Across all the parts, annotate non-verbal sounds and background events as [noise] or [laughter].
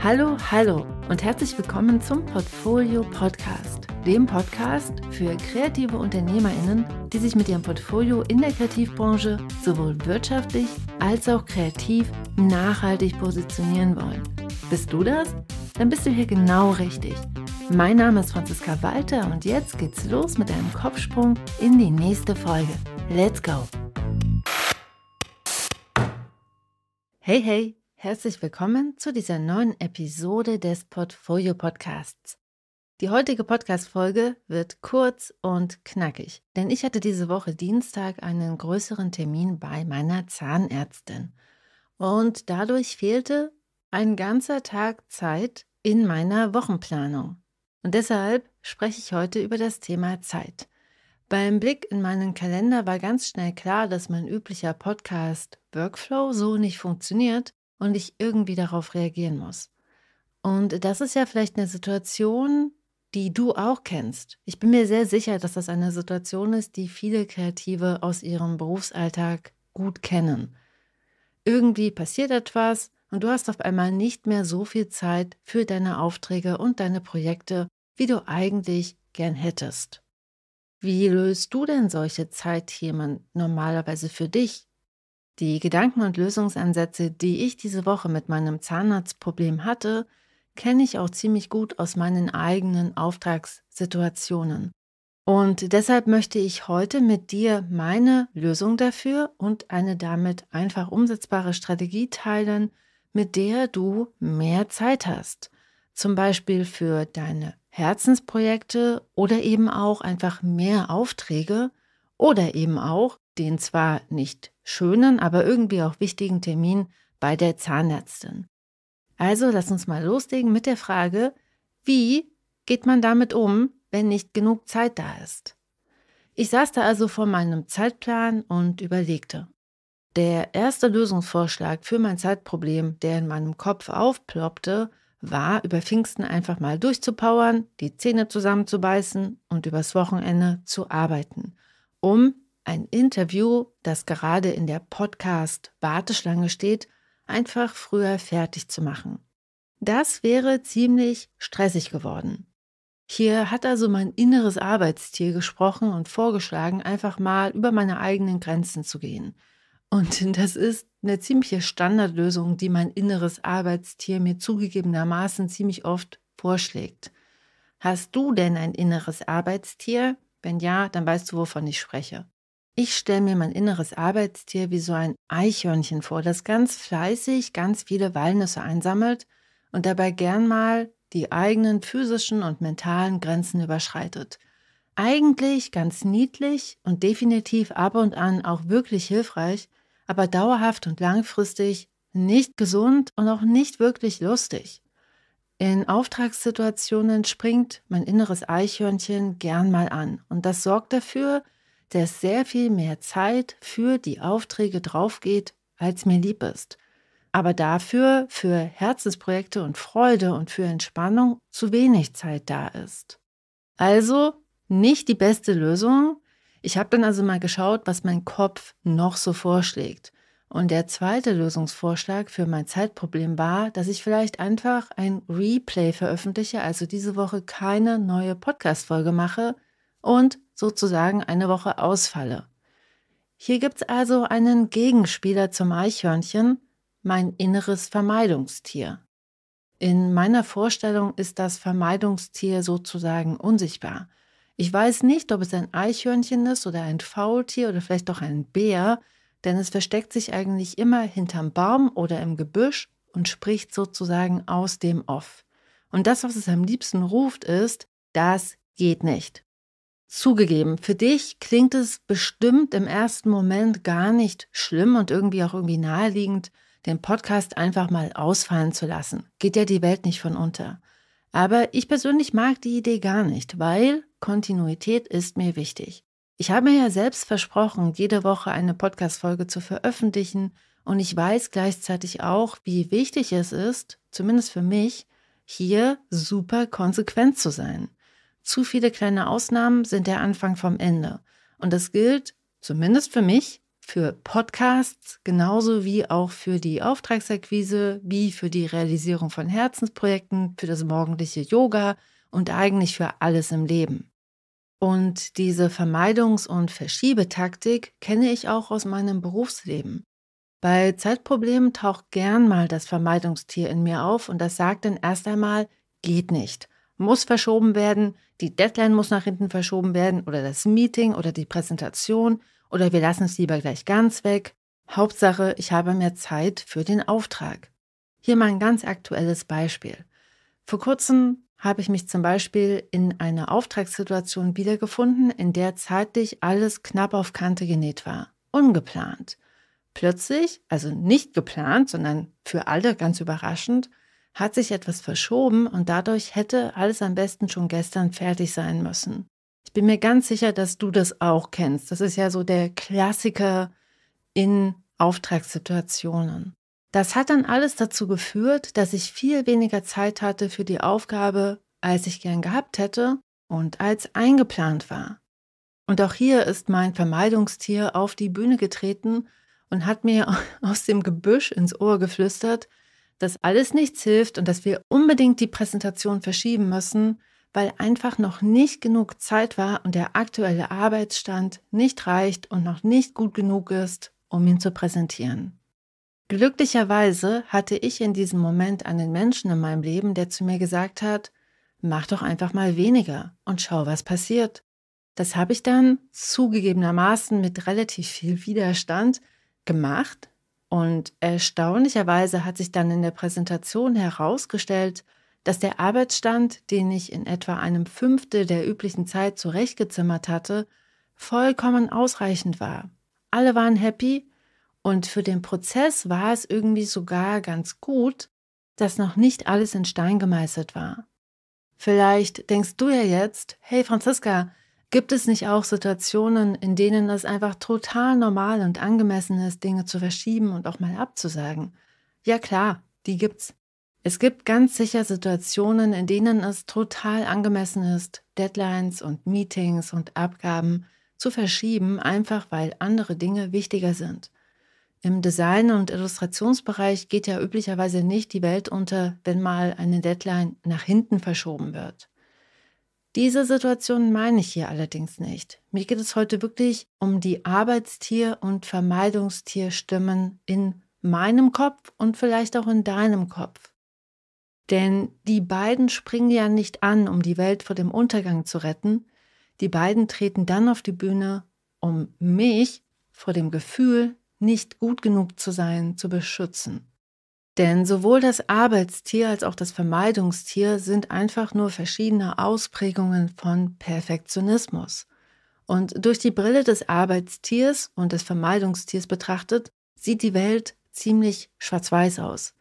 Hallo, hallo und herzlich willkommen zum Portfolio Podcast, dem Podcast für kreative Unternehmerinnen, die sich mit ihrem Portfolio in der Kreativbranche sowohl wirtschaftlich als auch kreativ nachhaltig positionieren wollen. Bist du das? Dann bist du hier genau richtig. Mein Name ist Franziska Walter und jetzt geht's los mit einem Kopfsprung in die nächste Folge. Let's go! Hey, hey, herzlich willkommen zu dieser neuen Episode des Portfolio Podcasts. Die heutige Podcast-Folge wird kurz und knackig, denn ich hatte diese Woche Dienstag einen größeren Termin bei meiner Zahnärztin. Und dadurch fehlte ein ganzer Tag Zeit in meiner Wochenplanung. Und deshalb spreche ich heute über das Thema Zeit. Beim Blick in meinen Kalender war ganz schnell klar, dass mein üblicher Podcast Workflow so nicht funktioniert und ich irgendwie darauf reagieren muss. Und das ist ja vielleicht eine Situation, die du auch kennst. Ich bin mir sehr sicher, dass das eine Situation ist, die viele Kreative aus ihrem Berufsalltag gut kennen. Irgendwie passiert etwas, und du hast auf einmal nicht mehr so viel Zeit für deine Aufträge und deine Projekte, wie du eigentlich gern hättest. Wie löst du denn solche Zeitthemen normalerweise für dich? Die Gedanken und Lösungsansätze, die ich diese Woche mit meinem Zahnarztproblem hatte, kenne ich auch ziemlich gut aus meinen eigenen Auftragssituationen. Und deshalb möchte ich heute mit dir meine Lösung dafür und eine damit einfach umsetzbare Strategie teilen, mit der du mehr Zeit hast. Zum Beispiel für deine Herzensprojekte oder eben auch einfach mehr Aufträge oder eben auch den zwar nicht schönen, aber irgendwie auch wichtigen Termin bei der Zahnärztin. Also lass uns mal loslegen mit der Frage, wie geht man damit um, wenn nicht genug Zeit da ist? Ich saß da also vor meinem Zeitplan und überlegte, der erste Lösungsvorschlag für mein Zeitproblem, der in meinem Kopf aufploppte, war, über Pfingsten einfach mal durchzupowern, die Zähne zusammenzubeißen und übers Wochenende zu arbeiten, um ein Interview, das gerade in der Podcast-Warteschlange steht, einfach früher fertig zu machen. Das wäre ziemlich stressig geworden. Hier hat also mein inneres Arbeitstier gesprochen und vorgeschlagen, einfach mal über meine eigenen Grenzen zu gehen. Und das ist eine ziemliche Standardlösung, die mein inneres Arbeitstier mir zugegebenermaßen ziemlich oft vorschlägt. Hast du denn ein inneres Arbeitstier? Wenn ja, dann weißt du, wovon ich spreche. Ich stelle mir mein inneres Arbeitstier wie so ein Eichhörnchen vor, das ganz fleißig ganz viele Walnüsse einsammelt und dabei gern mal die eigenen physischen und mentalen Grenzen überschreitet. Eigentlich ganz niedlich und definitiv ab und an auch wirklich hilfreich, aber dauerhaft und langfristig nicht gesund und auch nicht wirklich lustig. In Auftragssituationen springt mein inneres Eichhörnchen gern mal an und das sorgt dafür, dass sehr viel mehr Zeit für die Aufträge draufgeht, als mir lieb ist. Aber dafür für Herzensprojekte und Freude und für Entspannung zu wenig Zeit da ist. Also nicht die beste Lösung, ich habe dann also mal geschaut, was mein Kopf noch so vorschlägt. Und der zweite Lösungsvorschlag für mein Zeitproblem war, dass ich vielleicht einfach ein Replay veröffentliche, also diese Woche keine neue Podcast-Folge mache und sozusagen eine Woche ausfalle. Hier gibt es also einen Gegenspieler zum Eichhörnchen, mein inneres Vermeidungstier. In meiner Vorstellung ist das Vermeidungstier sozusagen unsichtbar. Ich weiß nicht, ob es ein Eichhörnchen ist oder ein Faultier oder vielleicht doch ein Bär, denn es versteckt sich eigentlich immer hinterm Baum oder im Gebüsch und spricht sozusagen aus dem Off. Und das, was es am liebsten ruft, ist, das geht nicht. Zugegeben, für dich klingt es bestimmt im ersten Moment gar nicht schlimm und irgendwie auch irgendwie naheliegend, den Podcast einfach mal ausfallen zu lassen. Geht ja die Welt nicht von unter. Aber ich persönlich mag die Idee gar nicht, weil Kontinuität ist mir wichtig. Ich habe mir ja selbst versprochen, jede Woche eine Podcast-Folge zu veröffentlichen und ich weiß gleichzeitig auch, wie wichtig es ist, zumindest für mich, hier super konsequent zu sein. Zu viele kleine Ausnahmen sind der Anfang vom Ende. Und das gilt, zumindest für mich, für Podcasts genauso wie auch für die Auftragsakquise, wie für die Realisierung von Herzensprojekten, für das morgendliche Yoga, und eigentlich für alles im Leben. Und diese Vermeidungs- und Verschiebetaktik kenne ich auch aus meinem Berufsleben. Bei Zeitproblemen taucht gern mal das Vermeidungstier in mir auf und das sagt dann erst einmal, geht nicht, muss verschoben werden, die Deadline muss nach hinten verschoben werden oder das Meeting oder die Präsentation oder wir lassen es lieber gleich ganz weg. Hauptsache, ich habe mehr Zeit für den Auftrag. Hier mal ein ganz aktuelles Beispiel. Vor kurzem habe ich mich zum Beispiel in einer Auftragssituation wiedergefunden, in der zeitlich alles knapp auf Kante genäht war. Ungeplant. Plötzlich, also nicht geplant, sondern für alle ganz überraschend, hat sich etwas verschoben und dadurch hätte alles am besten schon gestern fertig sein müssen. Ich bin mir ganz sicher, dass du das auch kennst. Das ist ja so der Klassiker in Auftragssituationen. Das hat dann alles dazu geführt, dass ich viel weniger Zeit hatte für die Aufgabe, als ich gern gehabt hätte und als eingeplant war. Und auch hier ist mein Vermeidungstier auf die Bühne getreten und hat mir [laughs] aus dem Gebüsch ins Ohr geflüstert, dass alles nichts hilft und dass wir unbedingt die Präsentation verschieben müssen, weil einfach noch nicht genug Zeit war und der aktuelle Arbeitsstand nicht reicht und noch nicht gut genug ist, um ihn zu präsentieren. Glücklicherweise hatte ich in diesem Moment einen Menschen in meinem Leben, der zu mir gesagt hat, mach doch einfach mal weniger und schau, was passiert. Das habe ich dann zugegebenermaßen mit relativ viel Widerstand gemacht und erstaunlicherweise hat sich dann in der Präsentation herausgestellt, dass der Arbeitsstand, den ich in etwa einem Fünftel der üblichen Zeit zurechtgezimmert hatte, vollkommen ausreichend war. Alle waren happy, und für den Prozess war es irgendwie sogar ganz gut, dass noch nicht alles in Stein gemeißelt war. Vielleicht denkst du ja jetzt, hey Franziska, gibt es nicht auch Situationen, in denen es einfach total normal und angemessen ist, Dinge zu verschieben und auch mal abzusagen? Ja klar, die gibt's. Es gibt ganz sicher Situationen, in denen es total angemessen ist, Deadlines und Meetings und Abgaben zu verschieben, einfach weil andere Dinge wichtiger sind. Im Design- und Illustrationsbereich geht ja üblicherweise nicht die Welt unter, wenn mal eine Deadline nach hinten verschoben wird. Diese Situation meine ich hier allerdings nicht. Mir geht es heute wirklich um die Arbeitstier- und Vermeidungstierstimmen in meinem Kopf und vielleicht auch in deinem Kopf. Denn die beiden springen ja nicht an, um die Welt vor dem Untergang zu retten. Die beiden treten dann auf die Bühne, um mich vor dem Gefühl nicht gut genug zu sein, zu beschützen. Denn sowohl das Arbeitstier als auch das Vermeidungstier sind einfach nur verschiedene Ausprägungen von Perfektionismus. Und durch die Brille des Arbeitstiers und des Vermeidungstiers betrachtet, sieht die Welt ziemlich schwarz-weiß aus.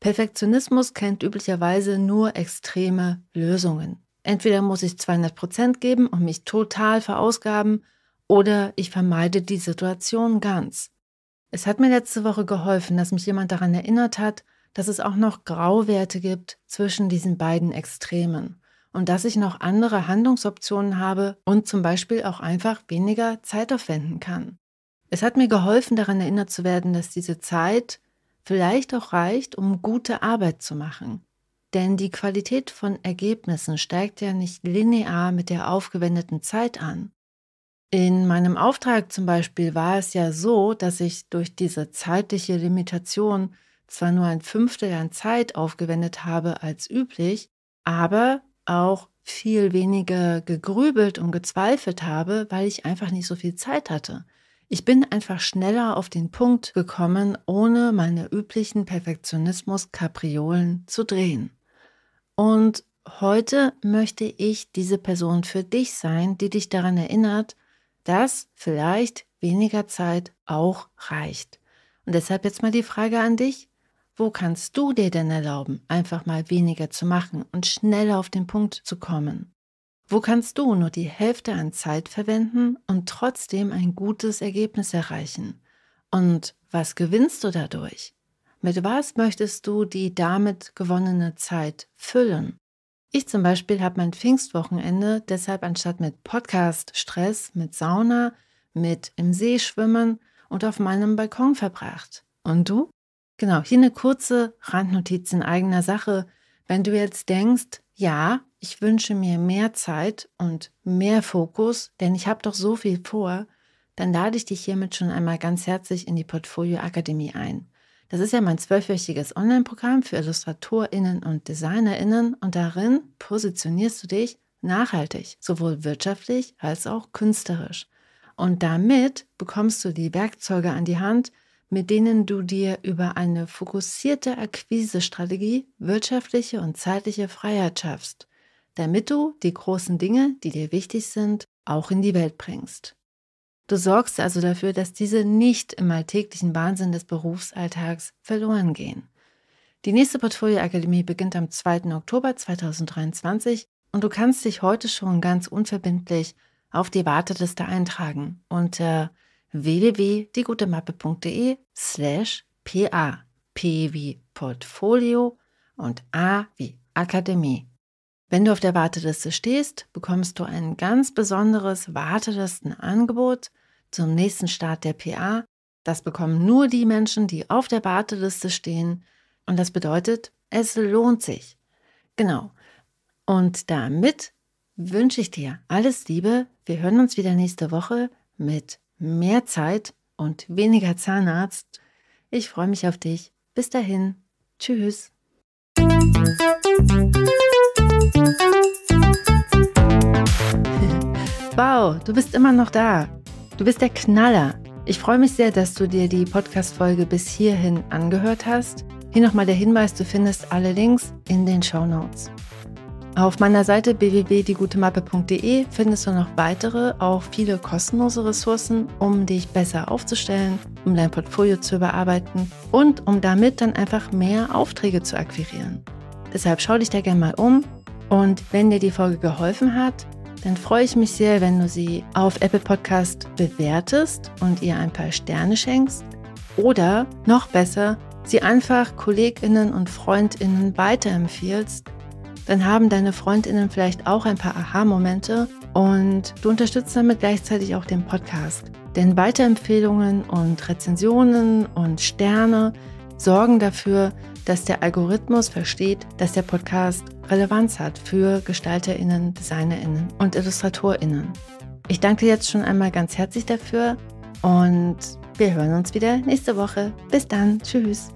Perfektionismus kennt üblicherweise nur extreme Lösungen. Entweder muss ich 200 geben und mich total verausgaben, oder ich vermeide die Situation ganz. Es hat mir letzte Woche geholfen, dass mich jemand daran erinnert hat, dass es auch noch Grauwerte gibt zwischen diesen beiden Extremen und dass ich noch andere Handlungsoptionen habe und zum Beispiel auch einfach weniger Zeit aufwenden kann. Es hat mir geholfen, daran erinnert zu werden, dass diese Zeit vielleicht auch reicht, um gute Arbeit zu machen. Denn die Qualität von Ergebnissen steigt ja nicht linear mit der aufgewendeten Zeit an. In meinem Auftrag zum Beispiel war es ja so, dass ich durch diese zeitliche Limitation zwar nur ein Fünftel an Zeit aufgewendet habe als üblich, aber auch viel weniger gegrübelt und gezweifelt habe, weil ich einfach nicht so viel Zeit hatte. Ich bin einfach schneller auf den Punkt gekommen, ohne meine üblichen Perfektionismus-Kapriolen zu drehen. Und heute möchte ich diese Person für dich sein, die dich daran erinnert, dass vielleicht weniger Zeit auch reicht. Und deshalb jetzt mal die Frage an dich, wo kannst du dir denn erlauben, einfach mal weniger zu machen und schneller auf den Punkt zu kommen? Wo kannst du nur die Hälfte an Zeit verwenden und trotzdem ein gutes Ergebnis erreichen? Und was gewinnst du dadurch? Mit was möchtest du die damit gewonnene Zeit füllen? Ich zum Beispiel habe mein Pfingstwochenende deshalb anstatt mit Podcast-Stress, mit Sauna, mit im See schwimmen und auf meinem Balkon verbracht. Und du? Genau, hier eine kurze Randnotiz in eigener Sache. Wenn du jetzt denkst, ja, ich wünsche mir mehr Zeit und mehr Fokus, denn ich habe doch so viel vor, dann lade ich dich hiermit schon einmal ganz herzlich in die Portfolio Akademie ein. Das ist ja mein zwölfwöchiges Online-Programm für IllustratorInnen und DesignerInnen und darin positionierst du dich nachhaltig, sowohl wirtschaftlich als auch künstlerisch. Und damit bekommst du die Werkzeuge an die Hand, mit denen du dir über eine fokussierte Akquisestrategie wirtschaftliche und zeitliche Freiheit schaffst, damit du die großen Dinge, die dir wichtig sind, auch in die Welt bringst. Du sorgst also dafür, dass diese nicht im alltäglichen Wahnsinn des Berufsalltags verloren gehen. Die nächste Portfolioakademie beginnt am 2. Oktober 2023 und du kannst dich heute schon ganz unverbindlich auf die Warteliste eintragen unter www.diegutemappe.de slash pa. P wie Portfolio und A wie Akademie. Wenn du auf der Warteliste stehst, bekommst du ein ganz besonderes Wartelistenangebot, zum nächsten Start der PA. Das bekommen nur die Menschen, die auf der Warteliste stehen. Und das bedeutet, es lohnt sich. Genau. Und damit wünsche ich dir alles Liebe. Wir hören uns wieder nächste Woche mit mehr Zeit und weniger Zahnarzt. Ich freue mich auf dich. Bis dahin. Tschüss. [laughs] Wow, du bist immer noch da. Du bist der Knaller. Ich freue mich sehr, dass du dir die Podcast-Folge bis hierhin angehört hast. Hier nochmal der Hinweis, du findest alle Links in den Show Notes. Auf meiner Seite www.diegutemappe.de findest du noch weitere, auch viele kostenlose Ressourcen, um dich besser aufzustellen, um dein Portfolio zu überarbeiten und um damit dann einfach mehr Aufträge zu akquirieren. Deshalb schau dich da gerne mal um und wenn dir die Folge geholfen hat, dann freue ich mich sehr, wenn du sie auf Apple Podcast bewertest und ihr ein paar Sterne schenkst. Oder noch besser, sie einfach Kolleginnen und Freundinnen weiterempfiehlst. Dann haben deine Freundinnen vielleicht auch ein paar Aha-Momente und du unterstützt damit gleichzeitig auch den Podcast. Denn Weiterempfehlungen und Rezensionen und Sterne sorgen dafür, dass dass der Algorithmus versteht, dass der Podcast Relevanz hat für Gestalterinnen, Designerinnen und Illustratorinnen. Ich danke jetzt schon einmal ganz herzlich dafür und wir hören uns wieder nächste Woche. Bis dann, tschüss.